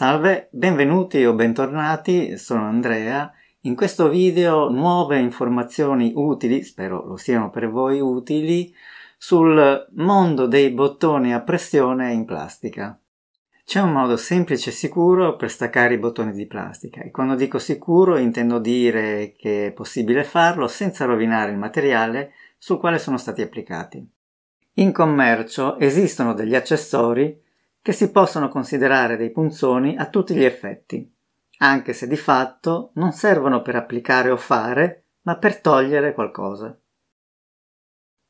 Salve, benvenuti o bentornati, sono Andrea. In questo video nuove informazioni utili, spero lo siano per voi utili, sul mondo dei bottoni a pressione in plastica. C'è un modo semplice e sicuro per staccare i bottoni di plastica e quando dico sicuro intendo dire che è possibile farlo senza rovinare il materiale sul quale sono stati applicati. In commercio esistono degli accessori che si possono considerare dei punzoni a tutti gli effetti, anche se di fatto non servono per applicare o fare, ma per togliere qualcosa.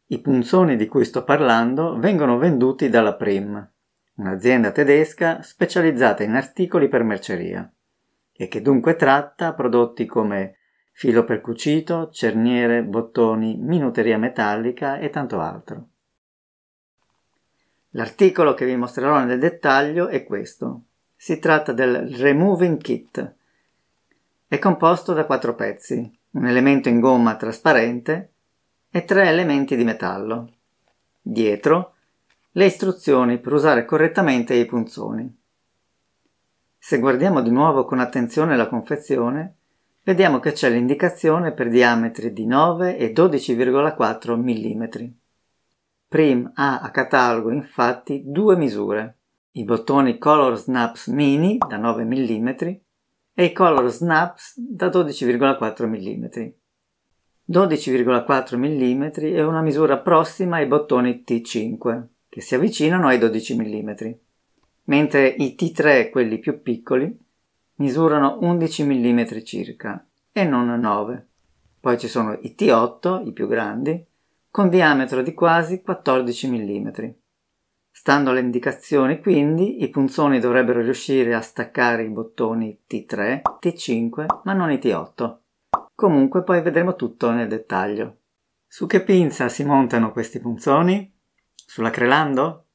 I punzoni di cui sto parlando vengono venduti dalla Prim, un'azienda tedesca specializzata in articoli per merceria e che dunque tratta prodotti come filo per cucito, cerniere, bottoni, minuteria metallica e tanto altro. L'articolo che vi mostrerò nel dettaglio è questo. Si tratta del Removing Kit. È composto da quattro pezzi, un elemento in gomma trasparente e tre elementi di metallo. Dietro le istruzioni per usare correttamente i punzoni. Se guardiamo di nuovo con attenzione la confezione, vediamo che c'è l'indicazione per diametri di 9 e 12,4 mm. Prim ha a catalogo infatti due misure, i bottoni Color Snaps Mini da 9 mm e i Color Snaps da 12,4 mm. 12,4 mm è una misura prossima ai bottoni T5, che si avvicinano ai 12 mm, mentre i T3, quelli più piccoli, misurano 11 mm circa e non 9. Poi ci sono i T8, i più grandi, con diametro di quasi 14 mm. Stando alle indicazioni, quindi, i punzoni dovrebbero riuscire a staccare i bottoni T3, T5, ma non i T8. Comunque poi vedremo tutto nel dettaglio. Su che pinza si montano questi punzoni? Sulla Crelando?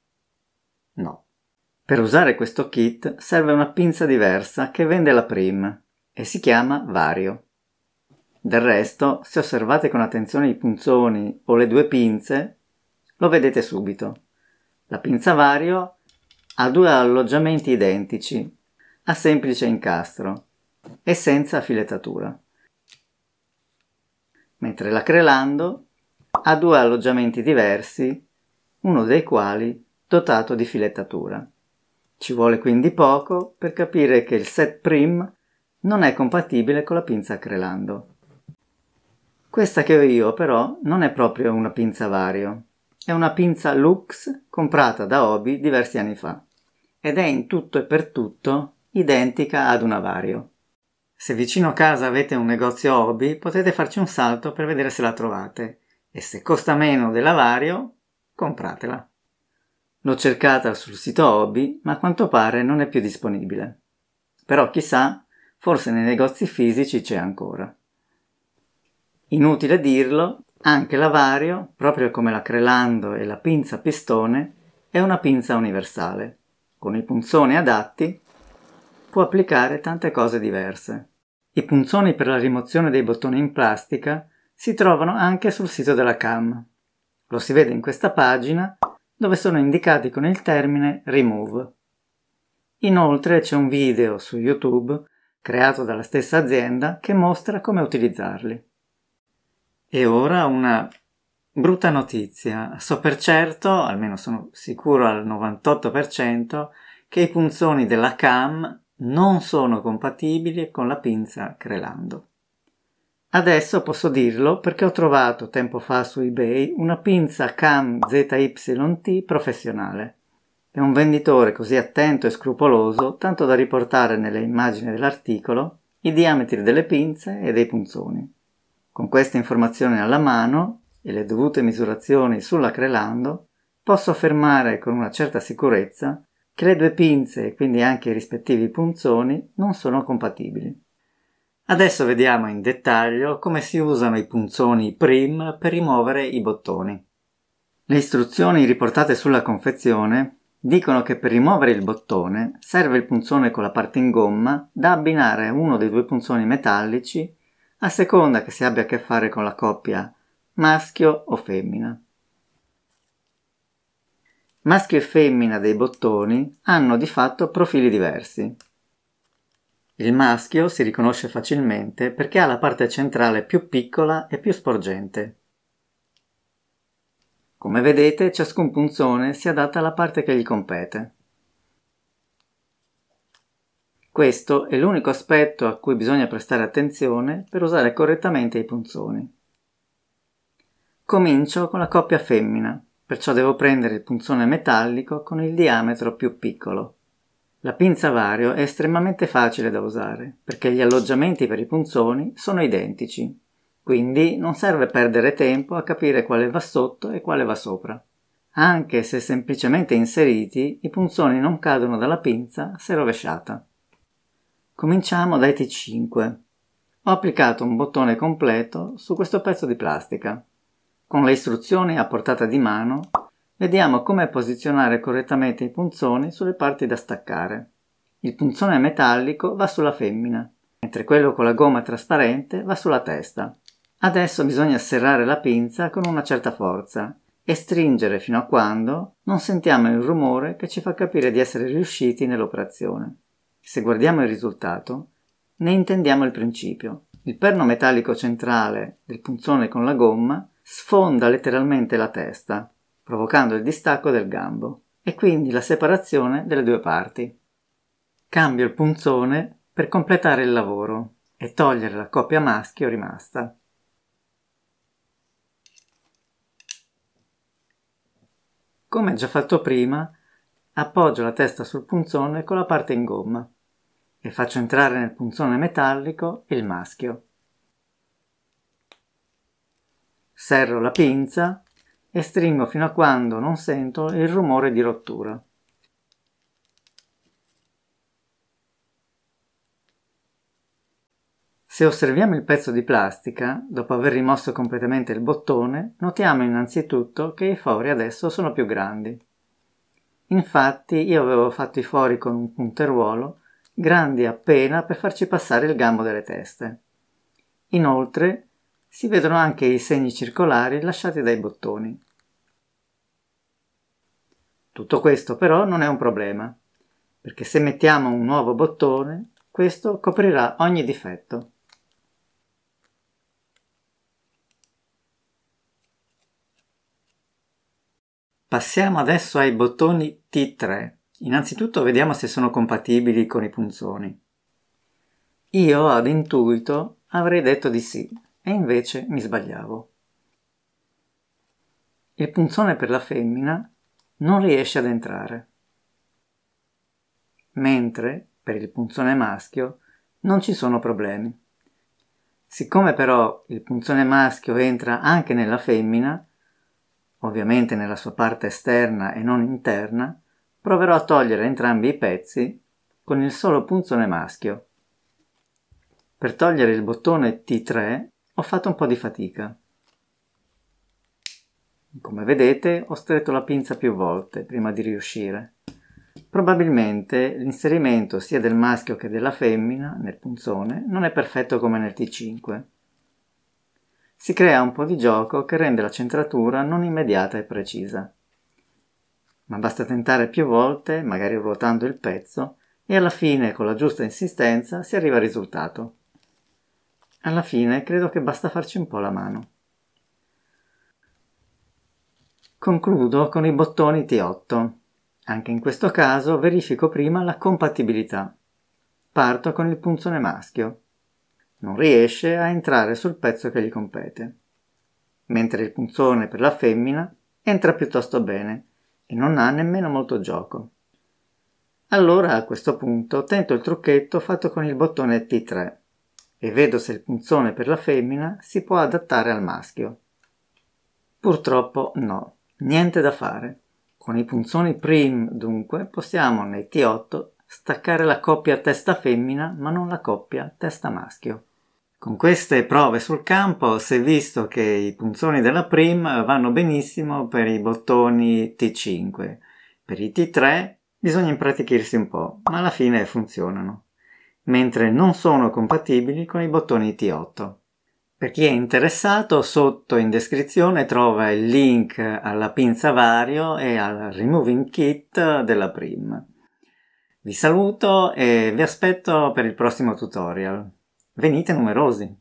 No. Per usare questo kit serve una pinza diversa che vende la Prim e si chiama Vario. Del resto, se osservate con attenzione i punzoni o le due pinze, lo vedete subito. La pinza vario ha due alloggiamenti identici, a semplice incastro e senza filettatura, mentre la crelando ha due alloggiamenti diversi, uno dei quali dotato di filettatura. Ci vuole quindi poco per capire che il set prim non è compatibile con la pinza crelando. Questa che ho io però non è proprio una pinza vario, è una pinza Lux comprata da Obi diversi anni fa ed è in tutto e per tutto identica ad una vario. Se vicino a casa avete un negozio Obi potete farci un salto per vedere se la trovate e se costa meno della vario compratela. L'ho cercata sul sito Obi ma a quanto pare non è più disponibile. Però chissà, forse nei negozi fisici c'è ancora. Inutile dirlo, anche l'avario, proprio come la crelando e la pinza pistone, è una pinza universale. Con i punzoni adatti può applicare tante cose diverse. I punzoni per la rimozione dei bottoni in plastica si trovano anche sul sito della CAM. Lo si vede in questa pagina dove sono indicati con il termine remove. Inoltre c'è un video su YouTube creato dalla stessa azienda che mostra come utilizzarli. E ora una brutta notizia. So per certo, almeno sono sicuro al 98%, che i punzoni della CAM non sono compatibili con la pinza Crelando. Adesso posso dirlo perché ho trovato tempo fa su eBay una pinza CAM ZYT professionale. È un venditore così attento e scrupoloso tanto da riportare nelle immagini dell'articolo i diametri delle pinze e dei punzoni. Con queste informazioni alla mano e le dovute misurazioni sull'acrelando, posso affermare con una certa sicurezza che le due pinze e quindi anche i rispettivi punzoni non sono compatibili. Adesso vediamo in dettaglio come si usano i punzoni prim per rimuovere i bottoni. Le istruzioni riportate sulla confezione dicono che per rimuovere il bottone serve il punzone con la parte in gomma da abbinare a uno dei due punzoni metallici a seconda che si abbia a che fare con la coppia maschio o femmina. Maschio e femmina dei bottoni hanno di fatto profili diversi. Il maschio si riconosce facilmente perché ha la parte centrale più piccola e più sporgente. Come vedete, ciascun punzone si adatta alla parte che gli compete. Questo è l'unico aspetto a cui bisogna prestare attenzione per usare correttamente i punzoni. Comincio con la coppia femmina, perciò devo prendere il punzone metallico con il diametro più piccolo. La pinza vario è estremamente facile da usare, perché gli alloggiamenti per i punzoni sono identici, quindi non serve perdere tempo a capire quale va sotto e quale va sopra. Anche se semplicemente inseriti, i punzoni non cadono dalla pinza se rovesciata. Cominciamo dai T5. Ho applicato un bottone completo su questo pezzo di plastica. Con le istruzioni a portata di mano vediamo come posizionare correttamente i punzoni sulle parti da staccare. Il punzone metallico va sulla femmina, mentre quello con la gomma trasparente va sulla testa. Adesso bisogna serrare la pinza con una certa forza e stringere fino a quando non sentiamo il rumore che ci fa capire di essere riusciti nell'operazione se guardiamo il risultato, ne intendiamo il principio. Il perno metallico centrale del punzone con la gomma sfonda letteralmente la testa, provocando il distacco del gambo e quindi la separazione delle due parti. Cambio il punzone per completare il lavoro e togliere la coppia maschio rimasta. Come già fatto prima, appoggio la testa sul punzone con la parte in gomma e faccio entrare nel punzone metallico il maschio. Serro la pinza e stringo fino a quando non sento il rumore di rottura. Se osserviamo il pezzo di plastica, dopo aver rimosso completamente il bottone, notiamo innanzitutto che i fori adesso sono più grandi. Infatti io avevo fatto i fori con un punteruolo grandi appena per farci passare il gambo delle teste. Inoltre si vedono anche i segni circolari lasciati dai bottoni. Tutto questo però non è un problema, perché se mettiamo un nuovo bottone, questo coprirà ogni difetto. Passiamo adesso ai bottoni T3. Innanzitutto vediamo se sono compatibili con i punzoni. Io ad intuito avrei detto di sì e invece mi sbagliavo. Il punzone per la femmina non riesce ad entrare, mentre per il punzone maschio non ci sono problemi. Siccome però il punzone maschio entra anche nella femmina, ovviamente nella sua parte esterna e non interna, proverò a togliere entrambi i pezzi con il solo punzone maschio. Per togliere il bottone T3 ho fatto un po' di fatica. Come vedete ho stretto la pinza più volte prima di riuscire. Probabilmente l'inserimento sia del maschio che della femmina nel punzone non è perfetto come nel T5. Si crea un po' di gioco che rende la centratura non immediata e precisa ma basta tentare più volte, magari ruotando il pezzo, e alla fine, con la giusta insistenza, si arriva al risultato. Alla fine credo che basta farci un po' la mano. Concludo con i bottoni T8. Anche in questo caso verifico prima la compatibilità. Parto con il punzone maschio. Non riesce a entrare sul pezzo che gli compete. Mentre il punzone per la femmina entra piuttosto bene e non ha nemmeno molto gioco. Allora a questo punto tento il trucchetto fatto con il bottone T3 e vedo se il punzone per la femmina si può adattare al maschio. Purtroppo no, niente da fare. Con i punzoni prim, dunque, possiamo nei T8 staccare la coppia testa femmina ma non la coppia testa maschio. Con queste prove sul campo si è visto che i punzoni della prim vanno benissimo per i bottoni T5. Per i T3 bisogna impratichirsi un po', ma alla fine funzionano, mentre non sono compatibili con i bottoni T8. Per chi è interessato, sotto in descrizione trova il link alla pinza vario e al removing kit della prim. Vi saluto e vi aspetto per il prossimo tutorial. Venite numerosi.